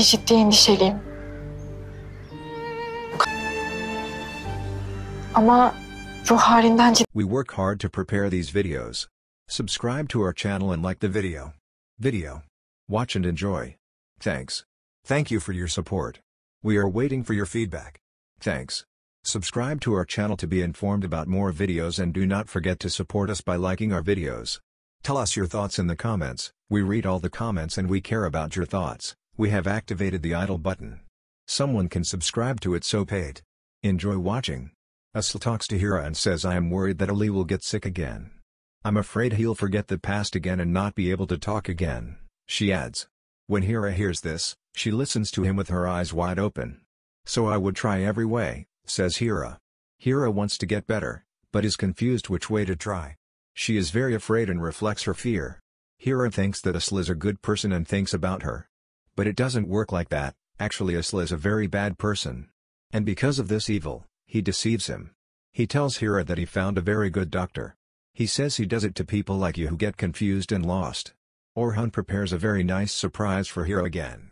ciddi endişeliyim. Ama ruh halinden ciddi... We work hard to prepare these videos. Subscribe to our channel and like the video. Video. Watch and enjoy. Thanks. Thank you for your support. We are waiting for your feedback. Thanks. Subscribe to our channel to be informed about more videos and do not forget to support us by liking our videos. Tell us your thoughts in the comments, we read all the comments and we care about your thoughts. We have activated the idle button. Someone can subscribe to it so paid. Enjoy watching. Asil talks to Hira and says I am worried that Ali will get sick again. I'm afraid he'll forget the past again and not be able to talk again, she adds. When Hira hears this, she listens to him with her eyes wide open. So I would try every way, says Hira. Hira wants to get better, but is confused which way to try. She is very afraid and reflects her fear. Hira thinks that Asla is a good person and thinks about her. But it doesn't work like that, actually Asla is a very bad person. And because of this evil, he deceives him. He tells Hira that he found a very good doctor. He says he does it to people like you who get confused and lost. Orhan prepares a very nice surprise for Hira again.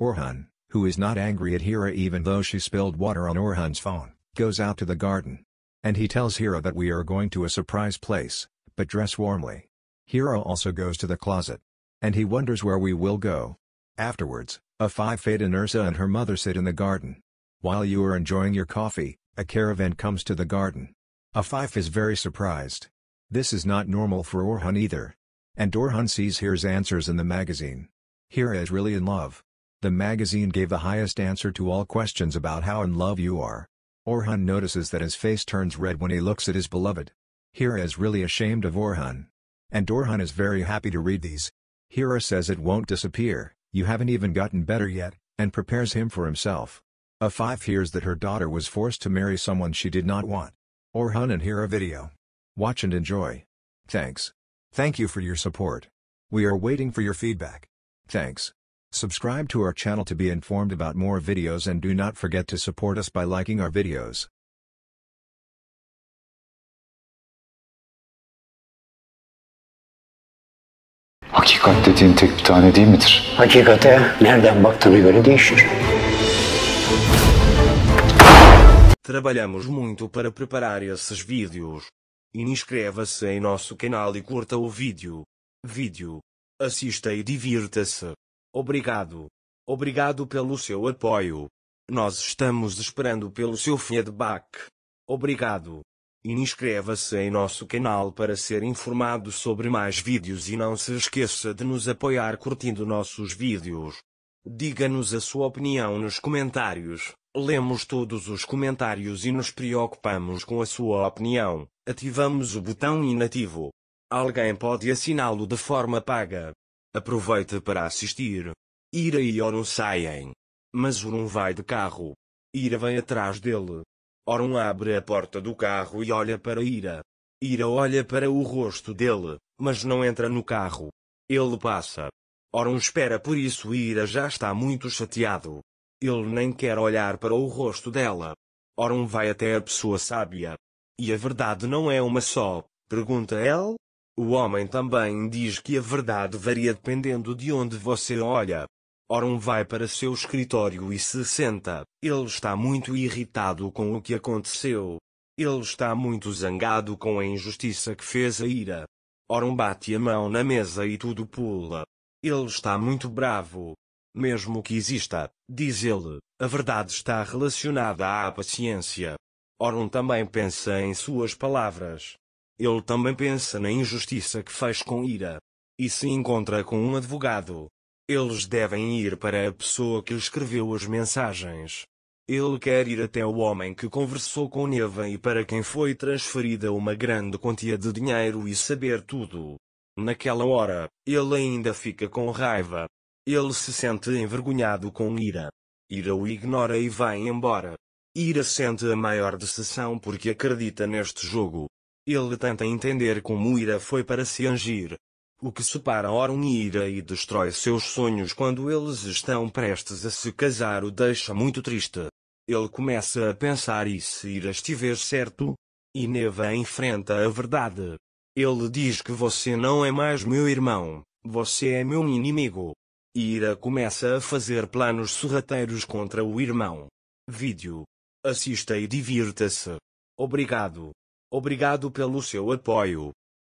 Orhan, who is not angry at Hira even though she spilled water on Orhan's phone, goes out to the garden. And he tells Hira that we are going to a surprise place, but dress warmly. Hira also goes to the closet. And he wonders where we will go, Afterwards, Afai Fata Nursa and her mother sit in the garden. While you are enjoying your coffee, a caravan comes to the garden. Afif is very surprised. This is not normal for Orhan either. And Orhan sees Here's answers in the magazine. Here is really in love. The magazine gave the highest answer to all questions about how in love you are. Orhan notices that his face turns red when he looks at his beloved. Hira is really ashamed of Orhan. And Orhan is very happy to read these. Hira says it won't disappear. You haven't even gotten better yet, and prepares him for himself. 5 hears that her daughter was forced to marry someone she did not want. Orhan and hear a video. Watch and enjoy. Thanks. Thank you for your support. We are waiting for your feedback. Thanks. Subscribe to our channel to be informed about more videos and do not forget to support us by liking our videos. Hakikat dediğin tek bir tane değil midir? Hakikate nereden baktığına göre değişir. Trabalhamos muito para preparar esses vídeos. Inscreva-se em nosso canal e curta o vídeo. Vídeo. Assista e divirta-se. Obrigado. Obrigado pelo seu apoio. Nós estamos esperando pelo seu feedback. Obrigado. Inscreva-se em nosso canal para ser informado sobre mais vídeos e não se esqueça de nos apoiar curtindo nossos vídeos. Diga-nos a sua opinião nos comentários. Lemos todos os comentários e nos preocupamos com a sua opinião. Ativamos o botão inativo. Alguém pode assiná-lo de forma paga. Aproveite para assistir. Ira e Orun saem. Mas Orun vai de carro. Ira vem atrás dele. Oron abre a porta do carro e olha para Ira. Ira olha para o rosto dele, mas não entra no carro. Ele passa. Oron espera por isso Ira já está muito chateado. Ele nem quer olhar para o rosto dela. Oron vai até a pessoa sábia. E a verdade não é uma só, pergunta ele. O homem também diz que a verdade varia dependendo de onde você olha. Oron vai para seu escritório e se senta. Ele está muito irritado com o que aconteceu. Ele está muito zangado com a injustiça que fez a ira. Oron bate a mão na mesa e tudo pula. Ele está muito bravo. Mesmo que exista, diz ele, a verdade está relacionada à paciência. Oron também pensa em suas palavras. Ele também pensa na injustiça que fez com ira. E se encontra com um advogado. Eles devem ir para a pessoa que escreveu as mensagens. Ele quer ir até o homem que conversou com Neva e para quem foi transferida uma grande quantia de dinheiro e saber tudo. Naquela hora, ele ainda fica com raiva. Ele se sente envergonhado com Ira. Ira o ignora e vai embora. Ira sente a maior decepção porque acredita neste jogo. Ele tenta entender como Ira foi para se angir, o que separa Orun e Ira e destrói seus sonhos quando eles estão prestes a se casar o deixa muito triste. Ele começa a pensar e se Ira estiver certo? E Neva enfrenta a verdade. Ele diz que você não é mais meu irmão, você é meu inimigo. Ira começa a fazer planos sorrateiros contra o irmão. Vídeo. Assista e divirta-se. Obrigado. Obrigado pelo seu apoio.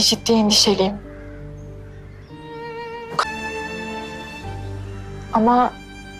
ciddi ciddi endişeliyim. Ama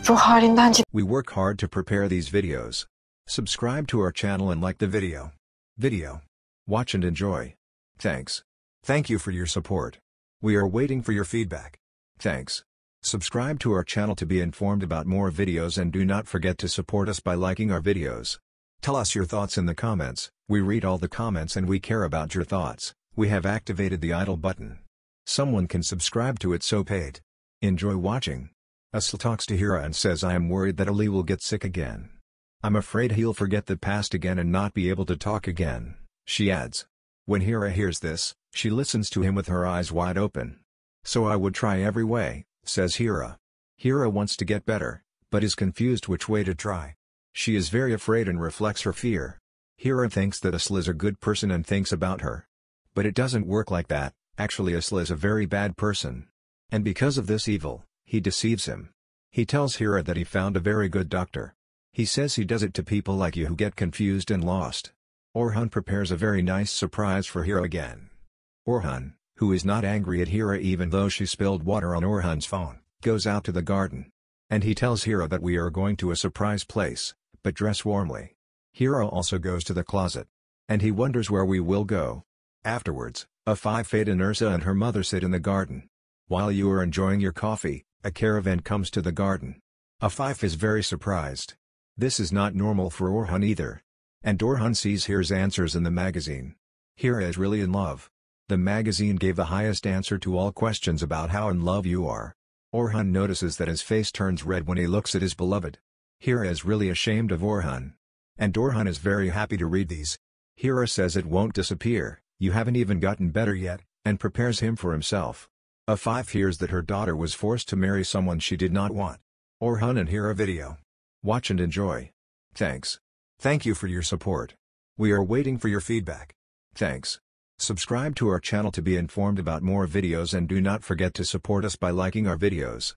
ruh halinden ciddi... We work hard to prepare these videos. Subscribe to our channel and like the video. Video. Watch and enjoy. Thanks. Thank you for your support. We are waiting for your feedback. Thanks. Subscribe to our channel to be informed about more videos and do not forget to support us by liking our videos. Tell us your thoughts in the comments, we read all the comments and we care about your thoughts. We have activated the idle button. Someone can subscribe to it so paid. Enjoy watching. Asil talks to Hira and says I am worried that Ali will get sick again. I'm afraid he'll forget the past again and not be able to talk again, she adds. When Hira hears this, she listens to him with her eyes wide open. So I would try every way, says Hira. Hira wants to get better, but is confused which way to try. She is very afraid and reflects her fear. Hira thinks that Asla is a good person and thinks about her. But it doesn't work like that, actually Isla is a very bad person. And because of this evil, he deceives him. He tells Hira that he found a very good doctor. He says he does it to people like you who get confused and lost. Orhan prepares a very nice surprise for Hira again. Orhan, who is not angry at Hira even though she spilled water on Orhan's phone, goes out to the garden. And he tells Hira that we are going to a surprise place, but dress warmly. Hira also goes to the closet. And he wonders where we will go, Afterwards, a Phi Theta Nursa and her mother sit in the garden. While you are enjoying your coffee, a caravan comes to the garden. A Fife is very surprised. This is not normal for Orhan either. And Orhan sees Hira's answers in the magazine. Hira is really in love. The magazine gave the highest answer to all questions about how in love you are. Orhan notices that his face turns red when he looks at his beloved. Hira is really ashamed of Orhan. And Orhan is very happy to read these. Hira says it won't disappear. You haven't even gotten better yet, and prepares him for himself. A5 hears that her daughter was forced to marry someone she did not want. Or hun and hear a video. Watch and enjoy. Thanks. Thank you for your support. We are waiting for your feedback. Thanks. Subscribe to our channel to be informed about more videos and do not forget to support us by liking our videos.